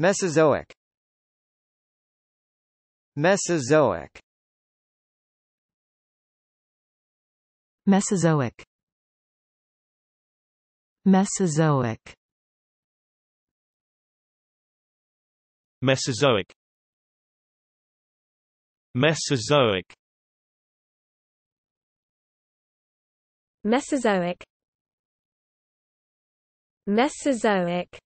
Mesozoic Mesozoic Mesozoic Mesozoic Mesozoic Mesozoic Mesozoic Mesozoic